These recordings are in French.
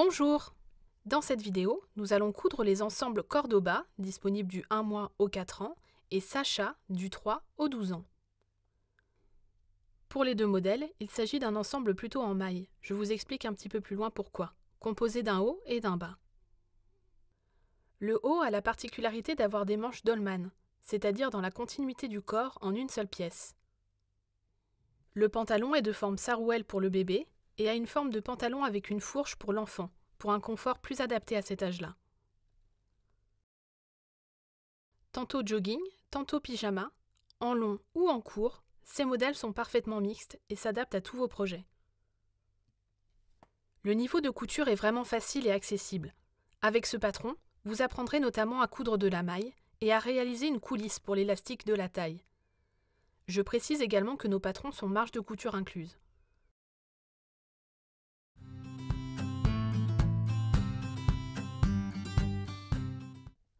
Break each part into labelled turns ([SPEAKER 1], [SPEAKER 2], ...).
[SPEAKER 1] Bonjour Dans cette vidéo, nous allons coudre les ensembles Cordoba, disponibles du 1 mois au 4 ans, et Sacha, du 3 au 12 ans. Pour les deux modèles, il s'agit d'un ensemble plutôt en maille. Je vous explique un petit peu plus loin pourquoi. Composé d'un haut et d'un bas. Le haut a la particularité d'avoir des manches dolman, c'est-à-dire dans la continuité du corps en une seule pièce. Le pantalon est de forme sarouel pour le bébé et à une forme de pantalon avec une fourche pour l'enfant, pour un confort plus adapté à cet âge-là. Tantôt jogging, tantôt pyjama, en long ou en court, ces modèles sont parfaitement mixtes et s'adaptent à tous vos projets. Le niveau de couture est vraiment facile et accessible. Avec ce patron, vous apprendrez notamment à coudre de la maille et à réaliser une coulisse pour l'élastique de la taille. Je précise également que nos patrons sont marges de couture incluses.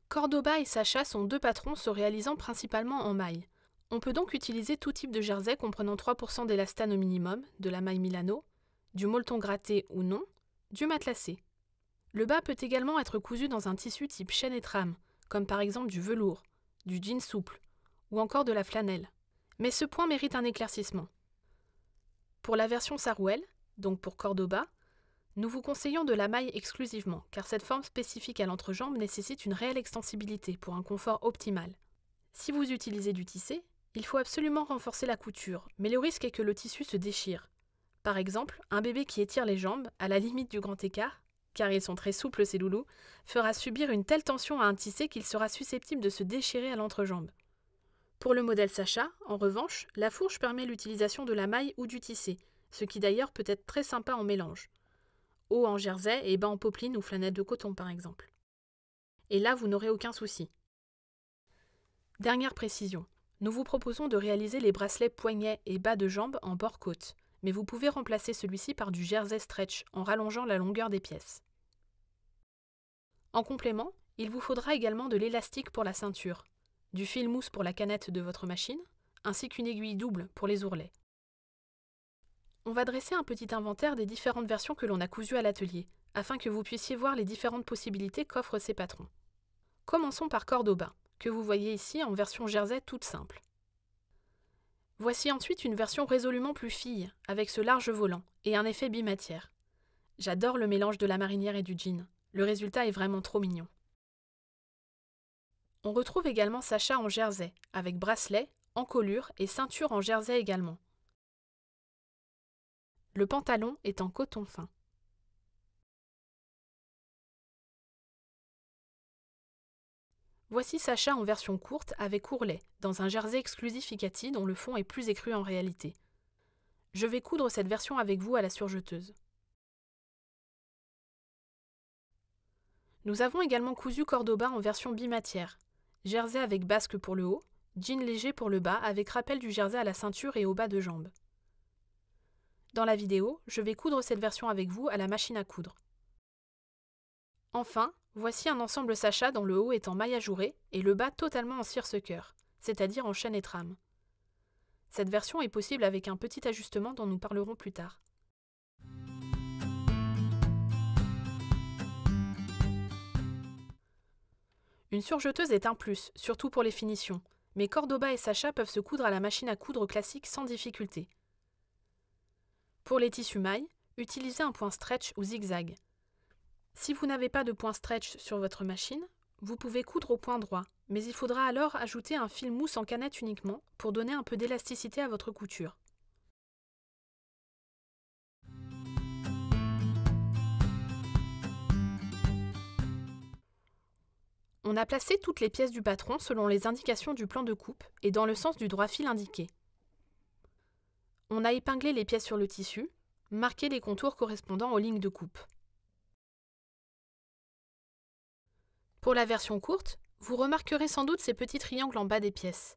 [SPEAKER 1] Cordoba et Sacha sont deux patrons se réalisant principalement en maille. On peut donc utiliser tout type de jersey comprenant 3% d'élastane au minimum, de la maille Milano, du molleton gratté ou non, du matelassé. Le bas peut également être cousu dans un tissu type chaîne et trame, comme par exemple du velours, du jean souple ou encore de la flanelle. Mais ce point mérite un éclaircissement. Pour la version Sarouel, donc pour Cordoba, nous vous conseillons de la maille exclusivement, car cette forme spécifique à l'entrejambe nécessite une réelle extensibilité pour un confort optimal. Si vous utilisez du tissé, il faut absolument renforcer la couture, mais le risque est que le tissu se déchire. Par exemple, un bébé qui étire les jambes, à la limite du grand écart, car ils sont très souples ces loulous, fera subir une telle tension à un tissé qu'il sera susceptible de se déchirer à l'entrejambe. Pour le modèle Sacha, en revanche, la fourche permet l'utilisation de la maille ou du tissé, ce qui d'ailleurs peut être très sympa en mélange haut en jersey et bas en popeline ou flanelle de coton par exemple. Et là, vous n'aurez aucun souci. Dernière précision. Nous vous proposons de réaliser les bracelets poignets et bas de jambes en bord côte, mais vous pouvez remplacer celui-ci par du jersey stretch en rallongeant la longueur des pièces. En complément, il vous faudra également de l'élastique pour la ceinture, du fil mousse pour la canette de votre machine, ainsi qu'une aiguille double pour les ourlets. On va dresser un petit inventaire des différentes versions que l'on a cousues à l'atelier, afin que vous puissiez voir les différentes possibilités qu'offrent ces patrons. Commençons par Cordoba, que vous voyez ici en version jersey toute simple. Voici ensuite une version résolument plus fille, avec ce large volant et un effet bimatière. J'adore le mélange de la marinière et du jean. Le résultat est vraiment trop mignon. On retrouve également Sacha en jersey, avec bracelet, encolure
[SPEAKER 2] et ceinture en jersey également. Le pantalon est en coton fin. Voici Sacha en version courte avec ourlet, dans un jersey exclusif Icati
[SPEAKER 1] dont le fond est plus écru en réalité. Je vais coudre cette version avec vous à la surjeteuse. Nous avons également cousu Cordoba en version bimatière. Jersey avec basque pour le haut, jean léger pour le bas avec rappel du jersey à la ceinture et au bas de jambe. Dans la vidéo, je vais coudre cette version avec vous à la machine à coudre. Enfin, voici un ensemble Sacha dont le haut est en maille ajourée et le bas totalement en cire secœur, cest c'est-à-dire en chaîne et trame. Cette version est possible avec un petit ajustement dont nous parlerons plus tard. Une surjeteuse est un plus, surtout pour les finitions, mais Cordoba et Sacha peuvent se coudre à la machine à coudre classique sans difficulté. Pour les tissus mailles, utilisez un point stretch ou zigzag. Si vous n'avez pas de point stretch sur votre machine, vous pouvez coudre au point droit, mais il faudra alors ajouter un fil mousse en canette uniquement pour donner un peu d'élasticité à votre couture. On a placé toutes les pièces du patron selon les indications du plan de coupe et dans le sens du droit fil indiqué. On a épinglé les pièces sur le tissu, marqué les contours correspondant aux lignes de coupe. Pour la version courte, vous remarquerez sans doute ces petits triangles en bas des pièces.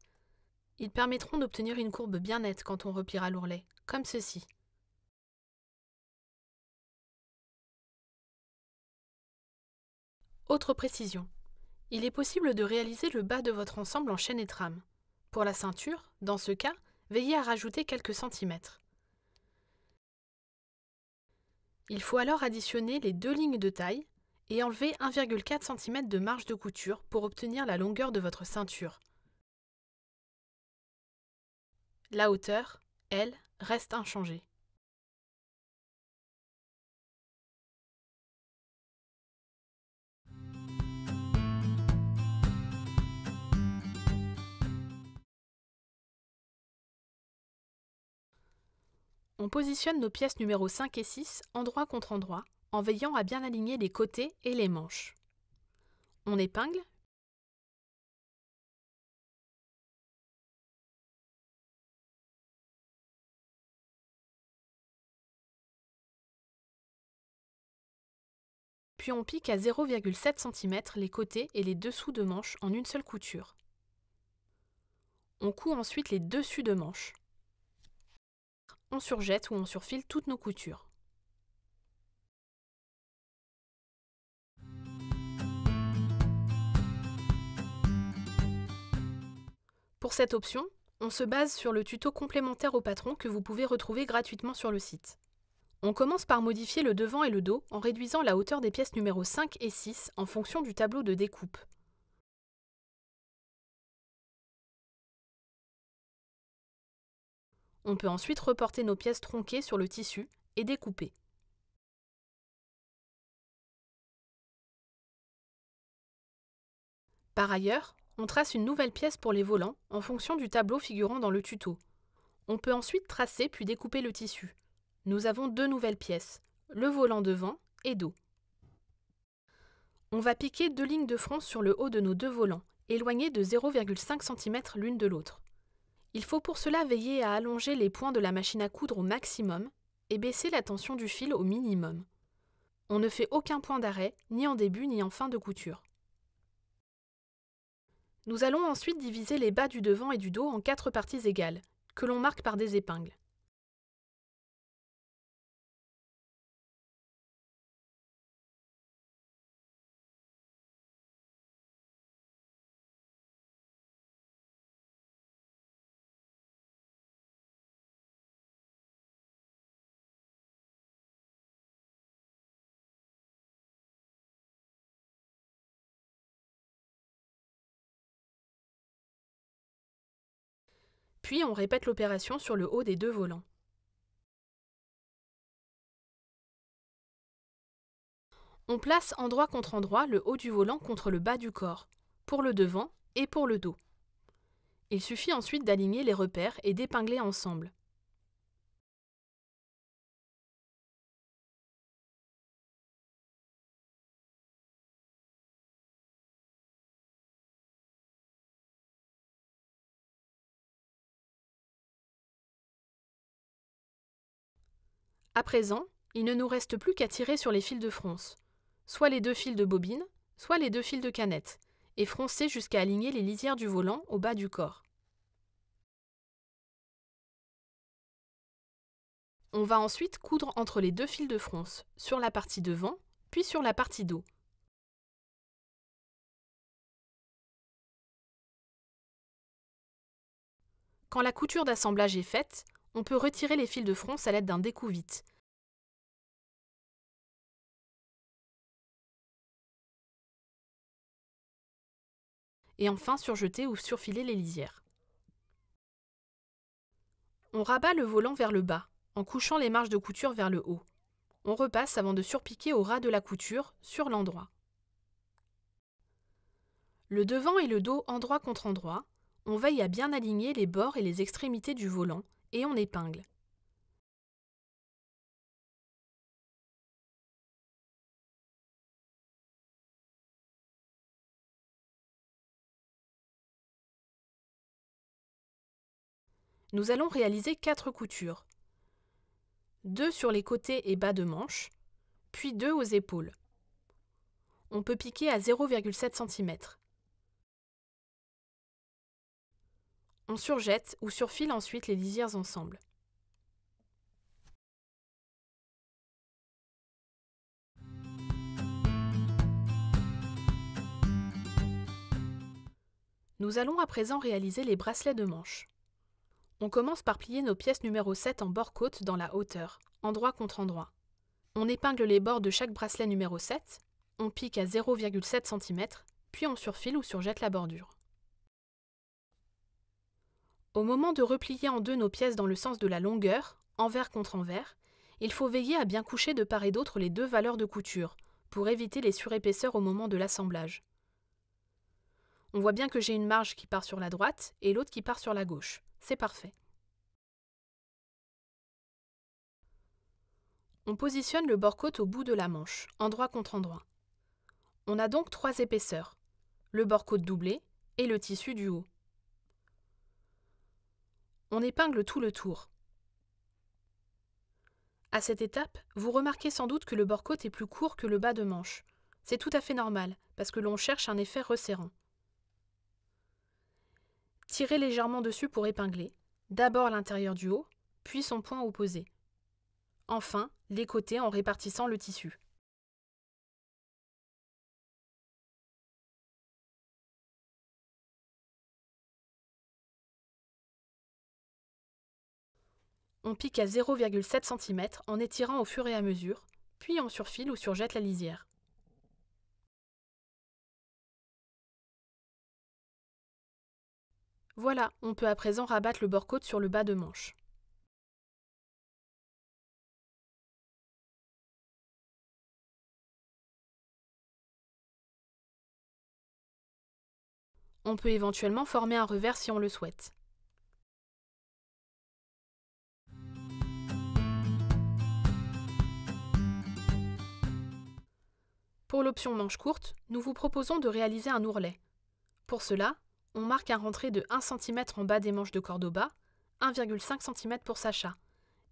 [SPEAKER 1] Ils permettront d'obtenir
[SPEAKER 2] une courbe bien nette quand on repliera l'ourlet, comme ceci. Autre précision.
[SPEAKER 1] Il est possible de réaliser le bas de votre ensemble en chaîne et trame. Pour la ceinture, dans ce cas, veillez à rajouter quelques centimètres. Il faut alors additionner les deux lignes de taille et enlever 1,4 cm de marge de
[SPEAKER 2] couture pour obtenir la longueur de votre ceinture. La hauteur, elle, reste inchangée.
[SPEAKER 1] On positionne nos pièces numéro 5 et 6
[SPEAKER 2] endroit contre endroit en veillant à bien aligner les côtés et les manches. On épingle puis on pique à 0,7 cm les côtés
[SPEAKER 1] et les dessous de manches en une seule couture. On coud ensuite les dessus de manches on surjette ou on surfile toutes nos coutures. Pour cette option, on se base sur le tuto complémentaire au patron que vous pouvez retrouver gratuitement sur le site. On commence par modifier
[SPEAKER 2] le devant et le dos en réduisant la hauteur des pièces numéro 5 et 6 en fonction du tableau de découpe. On peut ensuite reporter nos pièces tronquées sur le tissu et découper. Par ailleurs, on trace une nouvelle pièce pour les volants en fonction du tableau figurant dans le
[SPEAKER 1] tuto. On peut ensuite tracer puis découper le tissu. Nous avons deux nouvelles pièces, le volant devant et dos. On va piquer deux lignes de front sur le haut de nos deux volants, éloignées de 0,5 cm l'une de l'autre. Il faut pour cela veiller à allonger les points de la machine à coudre au maximum et baisser la tension du fil au minimum. On ne fait aucun point d'arrêt, ni en début ni en fin de couture. Nous allons ensuite diviser les bas du devant et du dos en quatre parties égales,
[SPEAKER 2] que l'on marque par des épingles. Puis on répète l'opération sur le haut des deux volants.
[SPEAKER 1] On place endroit contre endroit le haut du volant contre le bas du corps, pour le devant et pour le dos. Il suffit ensuite d'aligner les repères
[SPEAKER 2] et d'épingler ensemble. À présent, il ne nous
[SPEAKER 1] reste plus qu'à tirer sur les fils de fronce, soit les deux fils de bobine, soit les deux fils de canette, et froncer jusqu'à aligner les lisières du volant au bas du corps.
[SPEAKER 2] On va ensuite coudre entre les deux fils de fronce, sur la partie devant, puis sur la partie dos. Quand la couture d'assemblage est faite, on peut retirer les fils de fronce à l'aide d'un découvite. Et enfin surjeter ou surfiler les lisières.
[SPEAKER 1] On rabat le volant vers le bas, en couchant les marges de couture vers le haut. On repasse avant de surpiquer au ras de la couture, sur l'endroit. Le devant et le dos endroit contre endroit, on veille à bien aligner les bords et les extrémités
[SPEAKER 2] du volant, et on épingle. Nous allons réaliser 4 coutures. 2 sur les côtés et bas de manche,
[SPEAKER 1] puis 2 aux épaules. On peut piquer à 0,7 cm.
[SPEAKER 2] On surjette ou surfile ensuite les lisières ensemble.
[SPEAKER 1] Nous allons à présent réaliser les bracelets de manche. On commence par plier nos pièces numéro 7 en bord côte dans la hauteur, endroit contre endroit. On épingle les bords de chaque bracelet numéro 7, on pique à 0,7 cm, puis on surfile ou surjette la bordure. Au moment de replier en deux nos pièces dans le sens de la longueur, envers contre envers, il faut veiller à bien coucher de part et d'autre les deux valeurs de couture, pour éviter les surépaisseurs au moment de l'assemblage. On voit bien que j'ai une marge qui part sur la droite et l'autre qui part sur la gauche. C'est parfait. On positionne le bord côte au bout de la manche, endroit contre endroit. On a donc trois épaisseurs, le bord côte doublé et le tissu du haut on épingle tout le tour. À cette étape, vous remarquez sans doute que le bord côte est plus court que le bas de manche. C'est tout à fait normal, parce que l'on cherche un effet resserrant. Tirez légèrement dessus pour épingler, d'abord l'intérieur du haut, puis son point opposé. Enfin, les côtés en répartissant
[SPEAKER 2] le tissu. On pique à 0,7 cm en étirant au fur et à mesure, puis on surfile ou surjette la lisière. Voilà, on peut à présent rabattre le bord côte sur le bas de manche. On peut éventuellement former un revers si on le souhaite.
[SPEAKER 1] Pour l'option manche courte, nous vous proposons de réaliser un ourlet. Pour cela, on marque un rentré de 1 cm en bas des manches de cordoba, 1,5 cm pour Sacha,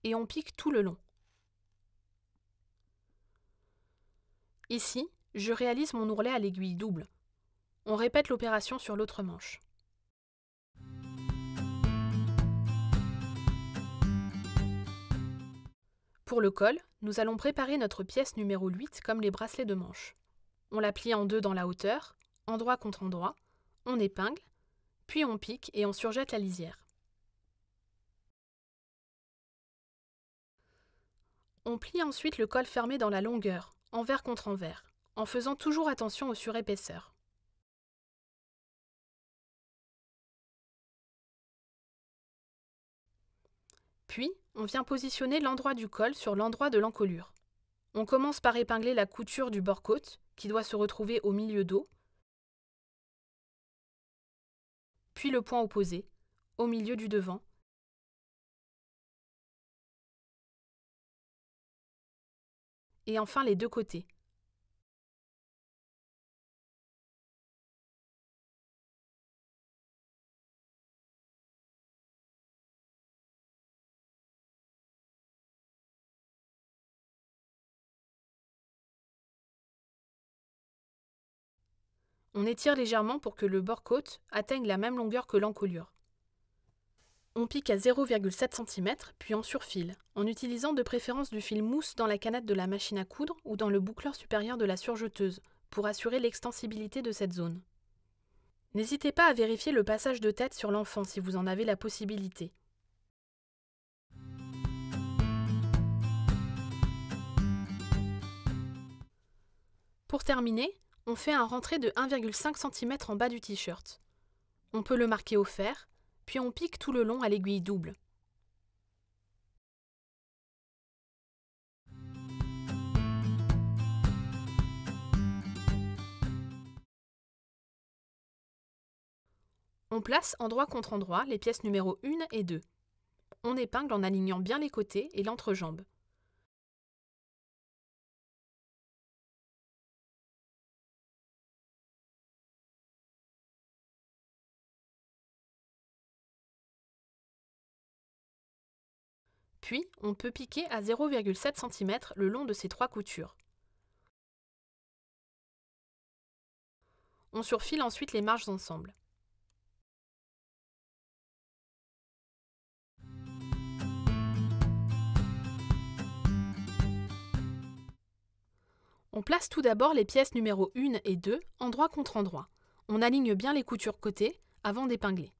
[SPEAKER 1] et on pique tout le long. Ici, je réalise mon ourlet à l'aiguille double. On répète l'opération sur l'autre manche. Pour le col, nous allons préparer notre pièce numéro 8 comme les bracelets de manche. On la plie en deux dans la hauteur, endroit contre endroit, on épingle, puis on pique et on surjette la lisière. On plie ensuite le col fermé
[SPEAKER 2] dans la longueur, envers contre envers, en faisant toujours attention aux surépaisseurs. Puis, on vient positionner l'endroit du col sur l'endroit de l'encolure.
[SPEAKER 1] On commence par épingler la couture du bord côte, qui doit se retrouver au milieu d'eau,
[SPEAKER 2] puis le point opposé, au milieu du devant, et enfin les deux côtés. On étire
[SPEAKER 1] légèrement pour que le bord côte atteigne la même longueur que l'encolure. On pique à 0,7 cm, puis on surfile, en utilisant de préférence du fil mousse dans la canette de la machine à coudre ou dans le boucleur supérieur de la surjeteuse, pour assurer l'extensibilité de cette zone. N'hésitez pas à vérifier le passage de tête sur l'enfant si vous en avez la possibilité. Pour terminer, on fait un rentré de 1,5 cm en bas du t-shirt. On peut le marquer au fer, puis on pique tout le long à l'aiguille double. On place endroit contre endroit les pièces numéro 1 et 2.
[SPEAKER 2] On épingle en alignant bien les côtés et l'entrejambe. Puis, on peut piquer à 0,7 cm le long de ces trois coutures. On surfile ensuite les marges ensemble.
[SPEAKER 1] On place tout d'abord les pièces numéro 1 et 2 endroit contre endroit.
[SPEAKER 2] On aligne bien les coutures côté avant d'épingler.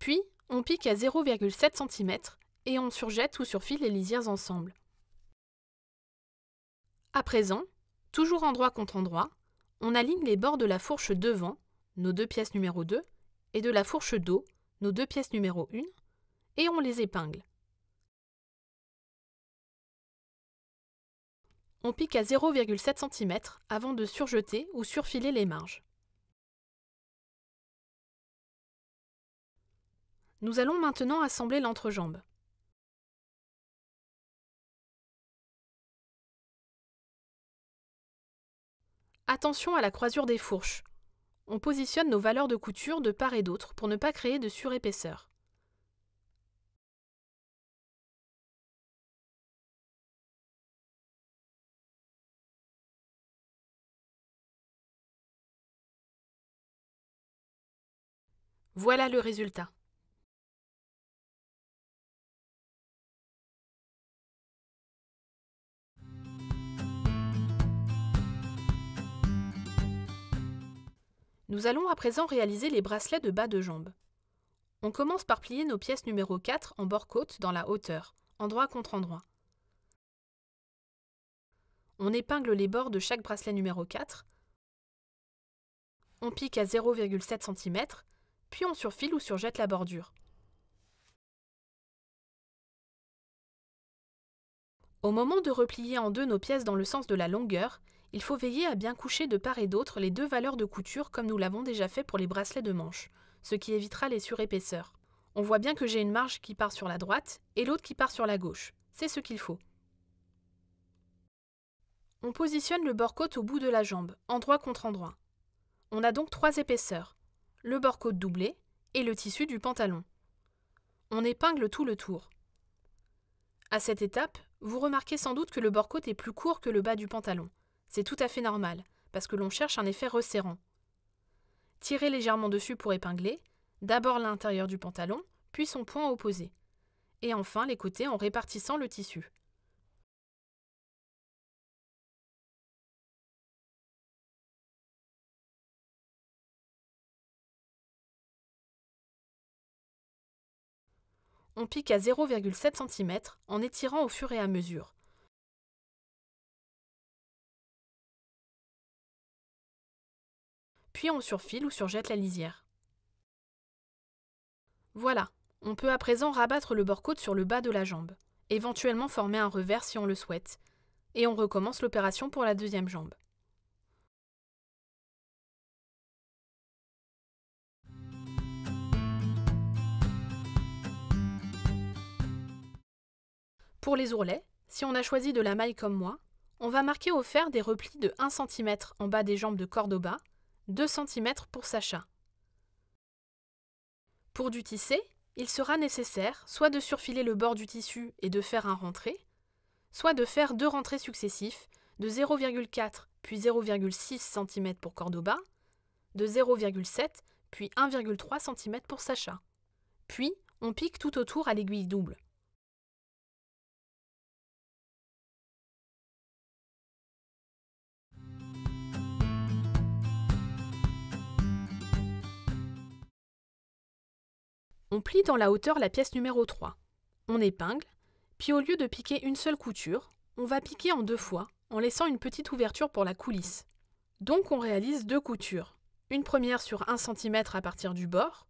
[SPEAKER 2] Puis, on pique à 0,7 cm et on
[SPEAKER 1] surjette ou surfile les lisières ensemble. À présent, toujours endroit contre endroit, on aligne les bords de la fourche devant, nos deux pièces numéro 2, et de la fourche dos, nos deux pièces numéro 1, et on les épingle.
[SPEAKER 2] On pique à 0,7 cm avant de surjeter ou surfiler les marges. Nous allons maintenant assembler l'entrejambe. Attention à la croisure des fourches. On positionne nos valeurs de couture de part et d'autre pour ne pas créer de surépaisseur. Voilà le résultat.
[SPEAKER 1] Nous allons à présent réaliser les bracelets de bas de jambe. On commence par plier nos pièces numéro 4 en bord côte dans la hauteur, endroit contre endroit. On épingle les bords de chaque bracelet numéro 4. On pique à 0,7 cm, puis on surfile ou surjette la bordure. Au moment de replier en deux nos pièces dans le sens de la longueur, il faut veiller à bien coucher de part et d'autre les deux valeurs de couture comme nous l'avons déjà fait pour les bracelets de manche, ce qui évitera les surépaisseurs. On voit bien que j'ai une marge qui part sur la droite et l'autre qui part sur la gauche. C'est ce qu'il faut. On positionne le bord-côte au bout de la jambe, endroit contre endroit. On a donc trois épaisseurs, le bord-côte doublé et le tissu du pantalon. On épingle tout le tour. À cette étape, vous remarquez sans doute que le bord-côte est plus court que le bas du pantalon. C'est tout à fait normal, parce que l'on cherche un effet resserrant. Tirez légèrement dessus pour épingler, d'abord l'intérieur du pantalon, puis son point opposé. Et enfin les côtés
[SPEAKER 2] en répartissant le tissu. on pique à 0,7 cm en étirant au fur et à mesure, puis on surfile ou surjette la lisière.
[SPEAKER 1] Voilà, on peut à présent rabattre le bord côte sur le bas de la jambe, éventuellement former un revers si on le souhaite, et on recommence l'opération pour la deuxième jambe. Pour les ourlets, si on a choisi de la maille comme moi, on va marquer au fer des replis de 1 cm en bas des jambes de cordoba 2 cm pour Sacha. Pour du tisser, il sera nécessaire soit de surfiler le bord du tissu et de faire un rentré, soit de faire deux rentrées successifs de 0,4 puis 0,6 cm pour Cordoba, de 0,7 puis
[SPEAKER 2] 1,3 cm pour Sacha. Puis, on pique tout autour à l'aiguille double.
[SPEAKER 1] On plie dans la hauteur la pièce numéro 3. On épingle, puis au lieu de piquer une seule couture, on va piquer en deux fois en laissant une petite ouverture pour la coulisse. Donc on réalise deux coutures. Une première sur 1 cm à partir du bord,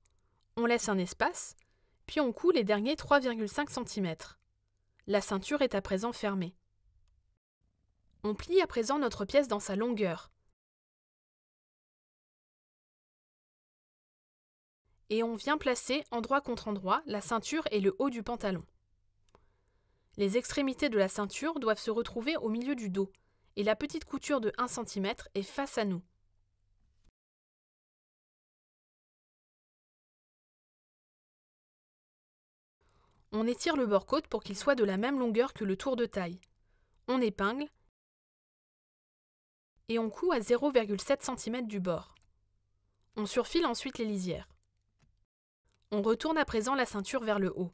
[SPEAKER 1] on laisse un espace, puis on coud les derniers 3,5 cm.
[SPEAKER 2] La ceinture est à présent fermée. On plie à présent notre pièce dans sa longueur, et on vient placer endroit contre endroit la ceinture et le haut du pantalon.
[SPEAKER 1] Les extrémités de la ceinture doivent se retrouver au milieu du dos, et la petite couture de
[SPEAKER 2] 1 cm est face à nous. On étire le bord côte pour qu'il soit de la même longueur que le tour de taille. On épingle
[SPEAKER 1] et on coud à 0,7 cm du bord. On surfile ensuite les lisières. On retourne à présent la ceinture vers le haut.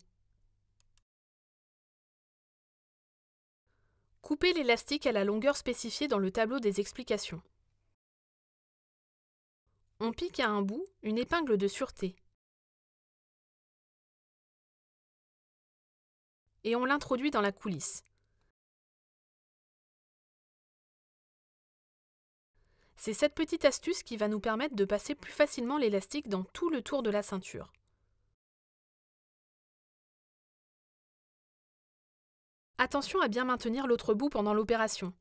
[SPEAKER 1] Coupez l'élastique à la longueur spécifiée dans le tableau des
[SPEAKER 2] explications. On pique à un bout une épingle de sûreté. Et on l'introduit dans la coulisse.
[SPEAKER 1] C'est cette petite astuce qui va nous permettre de passer plus facilement l'élastique dans tout le
[SPEAKER 2] tour de la ceinture. Attention à bien maintenir l'autre bout pendant l'opération.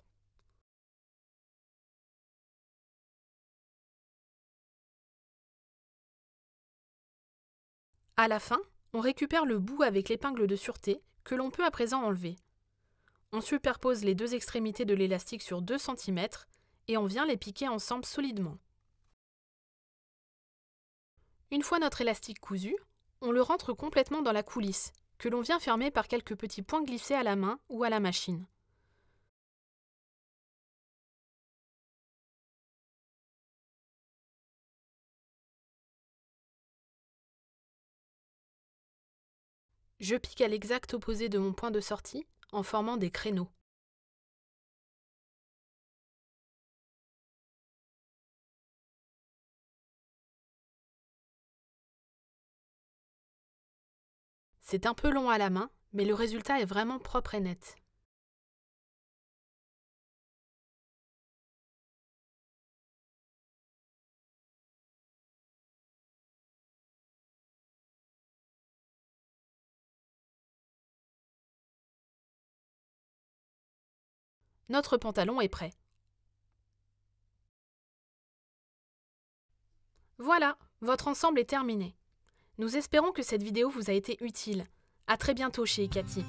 [SPEAKER 2] À la fin, on récupère le bout avec l'épingle de sûreté que l'on
[SPEAKER 1] peut à présent enlever. On superpose les deux extrémités de l'élastique sur 2 cm et on vient les piquer ensemble solidement. Une fois notre élastique cousu, on le rentre complètement dans la coulisse que l'on vient fermer par quelques petits
[SPEAKER 2] points glissés à la main ou à la machine. Je pique à l'exact opposé de mon point de sortie en formant des créneaux. C'est un peu long à la main, mais le résultat est vraiment propre et net. Notre pantalon est prêt. Voilà, votre ensemble est
[SPEAKER 1] terminé. Nous espérons que cette vidéo vous a été utile. À très bientôt chez Ekati.